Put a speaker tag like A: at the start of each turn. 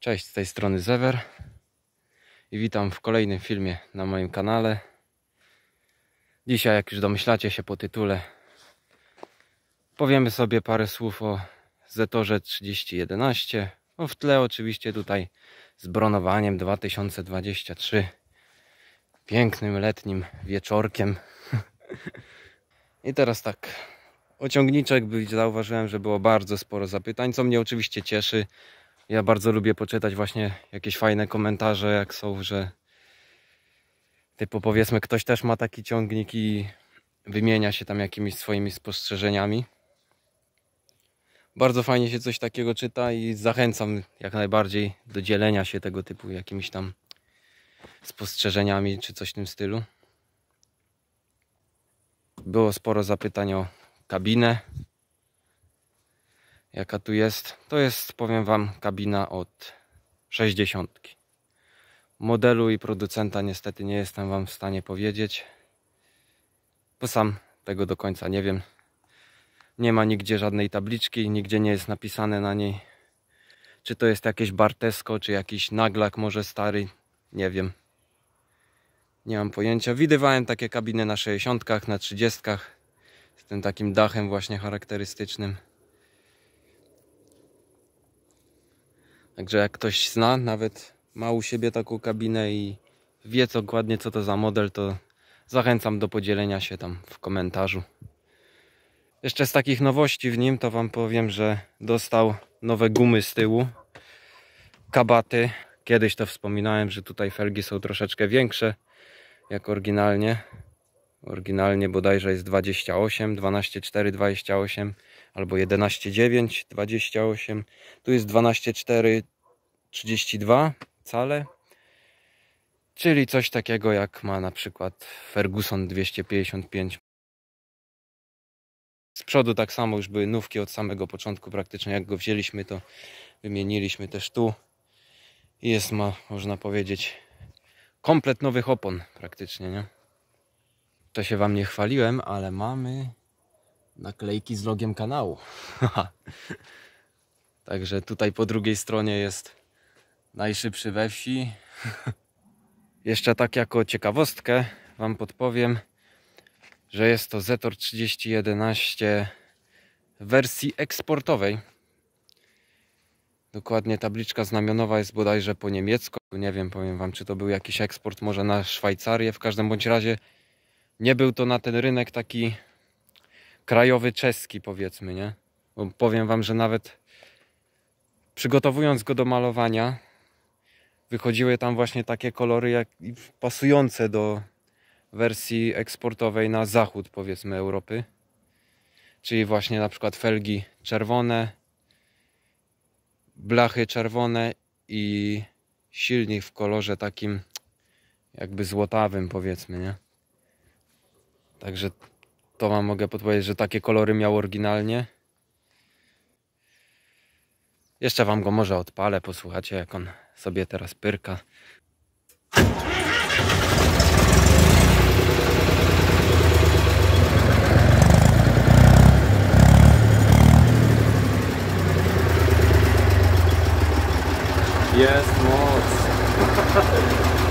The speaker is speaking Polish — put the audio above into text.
A: Cześć, z tej strony Zewer i witam w kolejnym filmie na moim kanale. Dzisiaj, jak już domyślacie się po tytule, powiemy sobie parę słów o Zetorze 3011. No w tle oczywiście tutaj z bronowaniem 2023. Pięknym letnim wieczorkiem. I teraz tak, o ciągniczek zauważyłem, że było bardzo sporo zapytań, co mnie oczywiście cieszy, ja bardzo lubię poczytać właśnie jakieś fajne komentarze, jak są, że typu powiedzmy ktoś też ma taki ciągnik i wymienia się tam jakimiś swoimi spostrzeżeniami. Bardzo fajnie się coś takiego czyta i zachęcam jak najbardziej do dzielenia się tego typu jakimiś tam spostrzeżeniami czy coś w tym stylu. Było sporo zapytań o kabinę jaka tu jest. To jest, powiem Wam, kabina od 60. Modelu i producenta niestety nie jestem Wam w stanie powiedzieć, bo sam tego do końca nie wiem. Nie ma nigdzie żadnej tabliczki, nigdzie nie jest napisane na niej, czy to jest jakieś Bartesko czy jakiś naglak może stary, nie wiem. Nie mam pojęcia. Widywałem takie kabiny na 60, na 30. Z tym takim dachem właśnie charakterystycznym. Także jak ktoś zna, nawet ma u siebie taką kabinę i wie dokładnie co to za model, to zachęcam do podzielenia się tam w komentarzu. Jeszcze z takich nowości w nim to Wam powiem, że dostał nowe gumy z tyłu, kabaty. Kiedyś to wspominałem, że tutaj felgi są troszeczkę większe jak oryginalnie. Oryginalnie bodajże jest 28, 12,4, 28 albo 11,9, 28. Tu jest 12,4, 32 cale. Czyli coś takiego jak ma na przykład Ferguson 255. Z przodu tak samo już były nówki od samego początku praktycznie. Jak go wzięliśmy to wymieniliśmy też tu. Jest ma, można powiedzieć, komplet nowych opon praktycznie, nie? To się Wam nie chwaliłem, ale mamy naklejki z logiem kanału. Także tutaj po drugiej stronie jest najszybszy we wsi. Jeszcze tak jako ciekawostkę Wam podpowiem, że jest to Zetor 3011 w wersji eksportowej. Dokładnie tabliczka znamionowa jest bodajże po niemiecku. Nie wiem, powiem Wam, czy to był jakiś eksport, może na Szwajcarię. W każdym bądź razie nie był to na ten rynek taki krajowy czeski powiedzmy, nie? Bo powiem wam, że nawet przygotowując go do malowania wychodziły tam właśnie takie kolory jak pasujące do wersji eksportowej na zachód powiedzmy Europy. Czyli właśnie na przykład felgi czerwone, blachy czerwone i silnik w kolorze takim jakby złotawym powiedzmy, nie? Także to wam mogę podpowiedzieć, że takie kolory miał oryginalnie. Jeszcze wam go może odpalę, posłuchacie jak on sobie teraz pyrka. Jest moc.